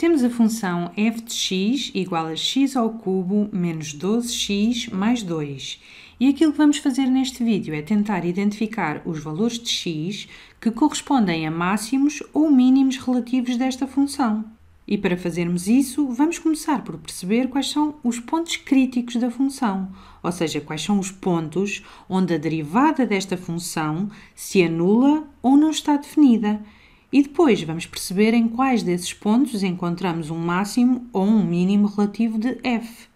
Temos a função f de x igual a x ao cubo menos 12x mais 2. E aquilo que vamos fazer neste vídeo é tentar identificar os valores de x que correspondem a máximos ou mínimos relativos desta função. E para fazermos isso, vamos começar por perceber quais são os pontos críticos da função, ou seja, quais são os pontos onde a derivada desta função se anula ou não está definida. E depois vamos perceber em quais desses pontos encontramos um máximo ou um mínimo relativo de f.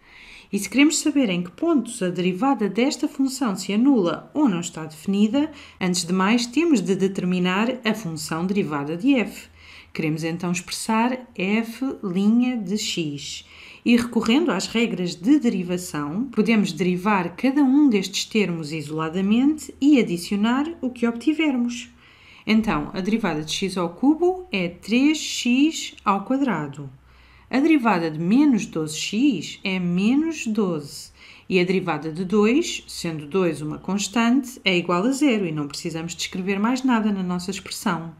E se queremos saber em que pontos a derivada desta função se anula ou não está definida, antes de mais temos de determinar a função derivada de f. Queremos então expressar f' de x. E recorrendo às regras de derivação, podemos derivar cada um destes termos isoladamente e adicionar o que obtivermos. Então, a derivada de x ao cubo é 3x ao quadrado. A derivada de menos 12x é menos 12. E a derivada de 2, sendo 2 uma constante, é igual a zero e não precisamos descrever mais nada na nossa expressão.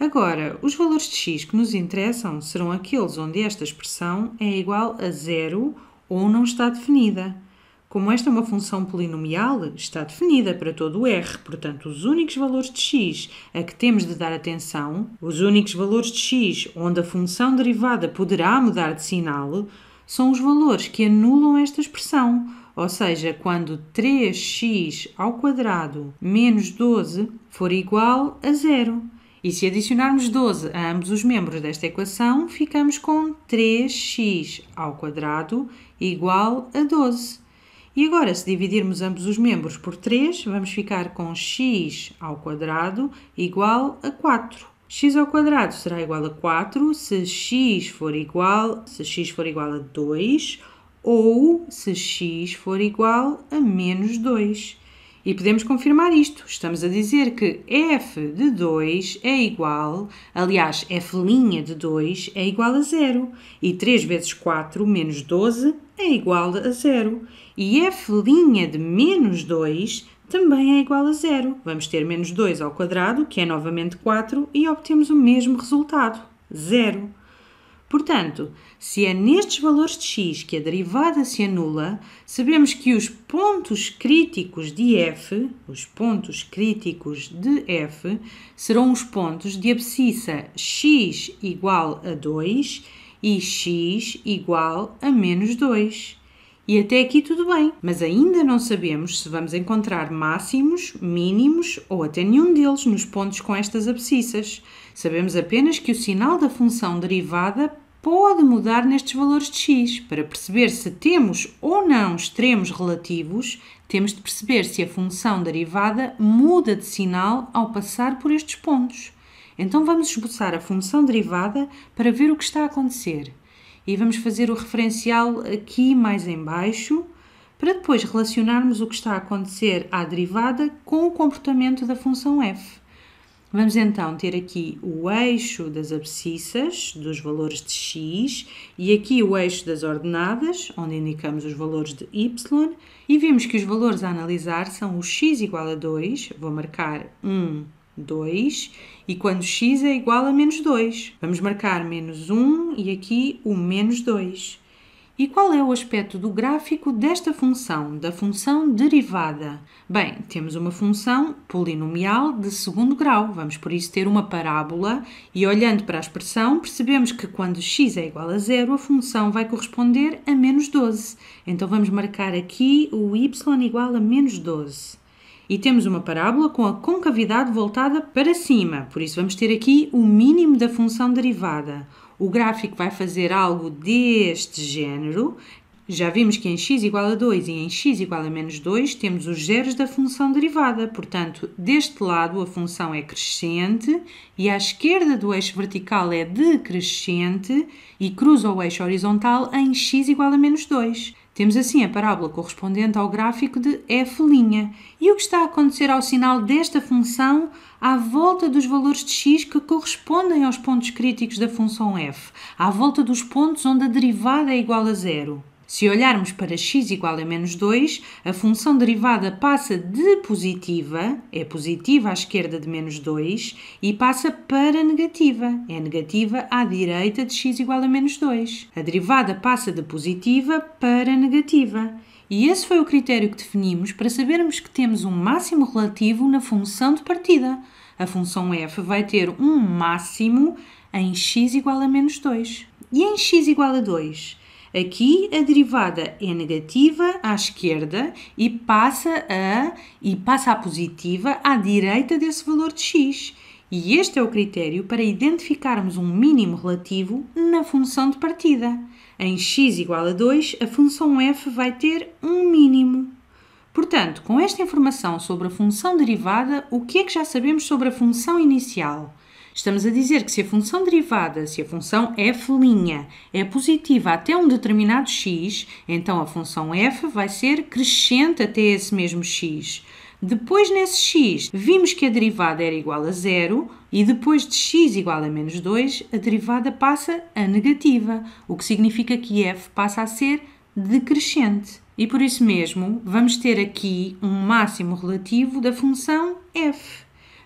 Agora, os valores de x que nos interessam serão aqueles onde esta expressão é igual a zero ou não está definida. Como esta é uma função polinomial, está definida para todo o R, portanto, os únicos valores de x a que temos de dar atenção, os únicos valores de x onde a função derivada poderá mudar de sinal, são os valores que anulam esta expressão, ou seja, quando 3x ao quadrado menos 12 for igual a zero. E se adicionarmos 12 a ambos os membros desta equação, ficamos com 3x ao quadrado igual a 12. E agora, se dividirmos ambos os membros por 3, vamos ficar com x ao quadrado igual a 4 x ao quadrado será igual a 4 se x for igual, se x for igual a 2 ou se x for igual a menos 2. E podemos confirmar isto. Estamos a dizer que f de 2 é igual, aliás, f' de 2 é igual a zero. E 3 vezes 4 menos 12 é igual a zero. E f' de menos 2 também é igual a zero. Vamos ter menos 2 ao quadrado, que é novamente 4, e obtemos o mesmo resultado, zero. Portanto, se é nestes valores de x que a derivada se anula, sabemos que os pontos críticos de f, os pontos críticos de f, serão os pontos de abscissa x igual a 2 e x igual a menos 2. E até aqui tudo bem, mas ainda não sabemos se vamos encontrar máximos, mínimos ou até nenhum deles nos pontos com estas abscissas. Sabemos apenas que o sinal da função derivada pode mudar nestes valores de x. Para perceber se temos ou não extremos relativos, temos de perceber se a função derivada muda de sinal ao passar por estes pontos. Então vamos esboçar a função derivada para ver o que está a acontecer. E vamos fazer o referencial aqui mais em baixo, para depois relacionarmos o que está a acontecer à derivada com o comportamento da função f. Vamos então ter aqui o eixo das abscissas, dos valores de x, e aqui o eixo das ordenadas, onde indicamos os valores de y, e vimos que os valores a analisar são o x igual a 2, vou marcar 1, 2, e quando x é igual a menos 2, vamos marcar menos 1 e aqui o menos 2. E qual é o aspecto do gráfico desta função, da função derivada? Bem, temos uma função polinomial de segundo grau. Vamos, por isso, ter uma parábola e, olhando para a expressão, percebemos que quando x é igual a zero, a função vai corresponder a menos 12. Então, vamos marcar aqui o y igual a menos 12 e temos uma parábola com a concavidade voltada para cima, por isso vamos ter aqui o mínimo da função derivada o gráfico vai fazer algo deste género. Já vimos que em x igual a 2 e em x igual a menos 2 temos os zeros da função derivada. Portanto, deste lado a função é crescente e à esquerda do eixo vertical é decrescente e cruza o eixo horizontal em x igual a menos 2. Temos assim a parábola correspondente ao gráfico de é f'. E o que está a acontecer ao sinal desta função à volta dos valores de x que correspondem aos pontos críticos da função f, à volta dos pontos onde a derivada é igual a zero? Se olharmos para x igual a menos 2, a função derivada passa de positiva, é positiva à esquerda de menos 2, e passa para negativa, é negativa à direita de x igual a menos 2. A derivada passa de positiva para negativa. E esse foi o critério que definimos para sabermos que temos um máximo relativo na função de partida. A função f vai ter um máximo em x igual a menos 2. E em x igual a 2? Aqui a derivada é negativa à esquerda e passa a e passa a positiva à direita desse valor de x. E este é o critério para identificarmos um mínimo relativo na função de partida. Em x igual a 2, a função f vai ter um mínimo. Portanto, com esta informação sobre a função derivada, o que é que já sabemos sobre a função inicial? Estamos a dizer que se a função derivada, se a função f' é positiva até um determinado x, então a função f vai ser crescente até esse mesmo x. Depois, nesse x, vimos que a derivada era igual a zero e depois de x igual a menos 2, a derivada passa a negativa, o que significa que f passa a ser decrescente. E por isso mesmo, vamos ter aqui um máximo relativo da função f.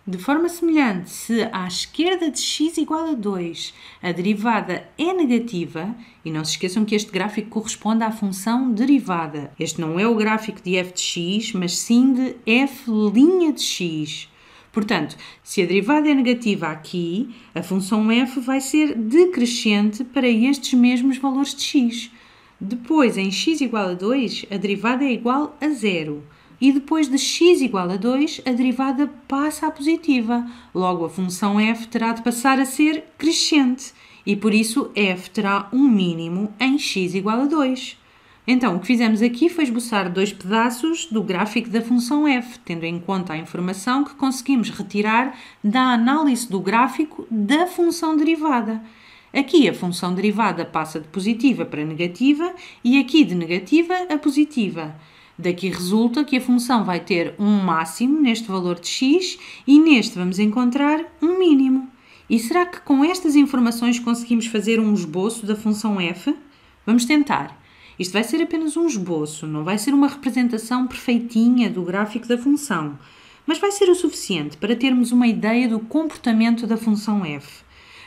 De forma semelhante, se à esquerda de x igual a 2 a derivada é negativa, e não se esqueçam que este gráfico corresponde à função derivada. Este não é o gráfico de f de x, mas sim de f' de x. Portanto, se a derivada é negativa aqui, a função f vai ser decrescente para estes mesmos valores de x. Depois, em x igual a 2, a derivada é igual a zero. E depois de x igual a 2, a derivada passa à positiva. Logo, a função f terá de passar a ser crescente. E por isso, f terá um mínimo em x igual a 2. Então, o que fizemos aqui foi esboçar dois pedaços do gráfico da função f, tendo em conta a informação que conseguimos retirar da análise do gráfico da função derivada. Aqui a função derivada passa de positiva para negativa e aqui de negativa a positiva. Daqui resulta que a função vai ter um máximo neste valor de x e neste vamos encontrar um mínimo. E será que com estas informações conseguimos fazer um esboço da função f? Vamos tentar. Isto vai ser apenas um esboço, não vai ser uma representação perfeitinha do gráfico da função, mas vai ser o suficiente para termos uma ideia do comportamento da função f.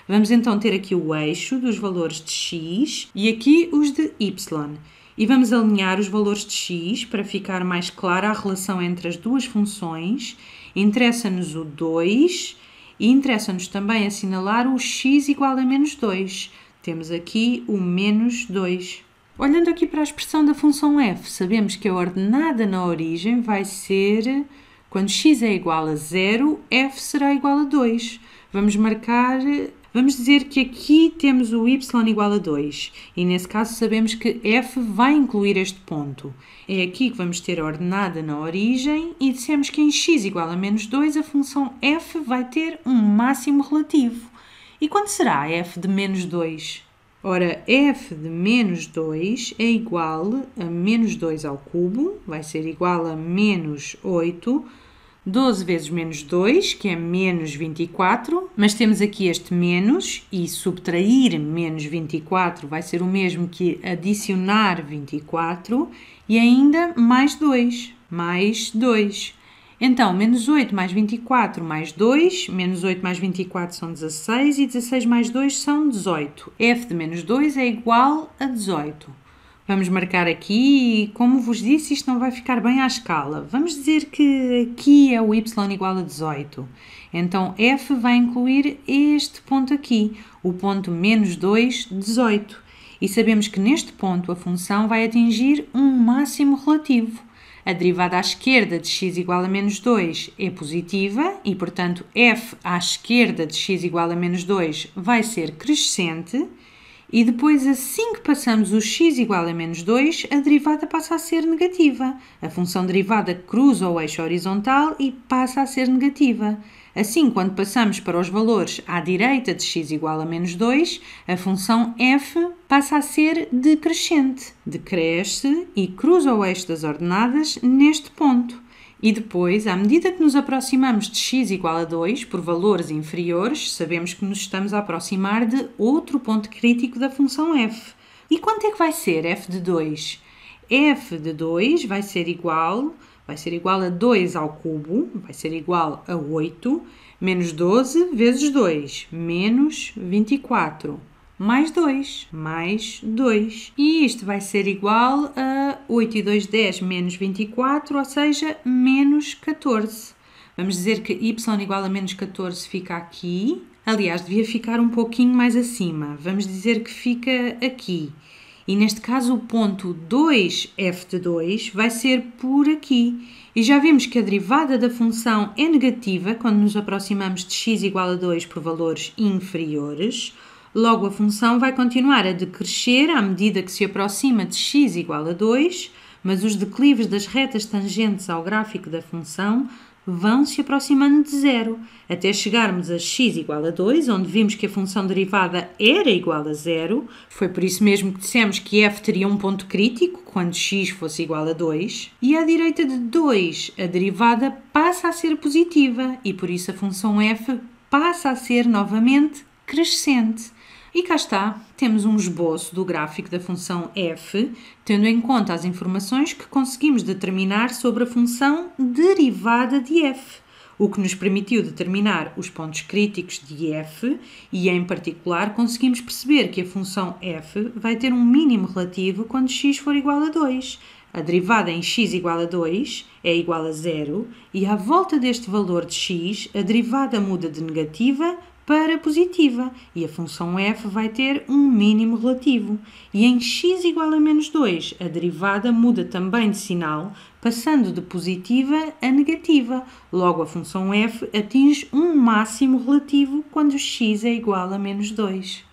Vamos então ter aqui o eixo dos valores de x e aqui os de y e vamos alinhar os valores de x para ficar mais clara a relação entre as duas funções. Interessa-nos o 2 e interessa-nos também assinalar o x igual a menos 2. Temos aqui o menos 2. Olhando aqui para a expressão da função f, sabemos que a ordenada na origem vai ser quando x é igual a 0, f será igual a 2. Vamos marcar Vamos dizer que aqui temos o y igual a 2 e, nesse caso, sabemos que f vai incluir este ponto. É aqui que vamos ter a ordenada na origem e dissemos que em x igual a menos 2 a função f vai ter um máximo relativo. E quando será f de menos 2? Ora, f de menos 2 é igual a menos 2 ao cubo, vai ser igual a menos 8 12 vezes menos 2, que é menos 24, mas temos aqui este menos e subtrair menos 24 vai ser o mesmo que adicionar 24 e ainda mais 2, mais 2. Então, menos 8 mais 24 mais 2, menos 8 mais 24 são 16 e 16 mais 2 são 18. f de menos 2 é igual a 18. Vamos marcar aqui e, como vos disse, isto não vai ficar bem à escala. Vamos dizer que aqui é o y igual a 18. Então, f vai incluir este ponto aqui, o ponto menos 2, 18. E sabemos que neste ponto a função vai atingir um máximo relativo. A derivada à esquerda de x igual a menos 2 é positiva e, portanto, f à esquerda de x igual a menos 2 vai ser crescente e depois, assim que passamos o x igual a menos 2, a derivada passa a ser negativa. A função derivada cruza o eixo horizontal e passa a ser negativa. Assim, quando passamos para os valores à direita de x igual a menos 2, a função f passa a ser decrescente. Decresce e cruza o eixo das ordenadas neste ponto. E depois, à medida que nos aproximamos de x igual a 2 por valores inferiores, sabemos que nos estamos a aproximar de outro ponto crítico da função f. E quanto é que vai ser f de 2? f de 2 vai ser igual, vai ser igual a 2 ao cubo, vai ser igual a 8, menos 12 vezes 2, menos 24 mais 2, mais 2. E isto vai ser igual a 8 e 2, 10, menos 24, ou seja, menos 14. Vamos dizer que y igual a menos 14 fica aqui. Aliás, devia ficar um pouquinho mais acima. Vamos dizer que fica aqui. E neste caso, o ponto 2f de 2 vai ser por aqui. E já vimos que a derivada da função é negativa quando nos aproximamos de x igual a 2 por valores inferiores. Logo, a função vai continuar a decrescer à medida que se aproxima de x igual a 2, mas os declives das retas tangentes ao gráfico da função vão se aproximando de zero, até chegarmos a x igual a 2, onde vimos que a função derivada era igual a zero. Foi por isso mesmo que dissemos que f teria um ponto crítico quando x fosse igual a 2. E à direita de 2, a derivada passa a ser positiva e por isso a função f passa a ser novamente crescente. E cá está, temos um esboço do gráfico da função f, tendo em conta as informações que conseguimos determinar sobre a função derivada de f, o que nos permitiu determinar os pontos críticos de f e, em particular, conseguimos perceber que a função f vai ter um mínimo relativo quando x for igual a 2. A derivada em x igual a 2 é igual a zero e à volta deste valor de x, a derivada muda de negativa para positiva e a função f vai ter um mínimo relativo. E em x igual a menos 2, a derivada muda também de sinal, passando de positiva a negativa. Logo, a função f atinge um máximo relativo quando x é igual a menos 2.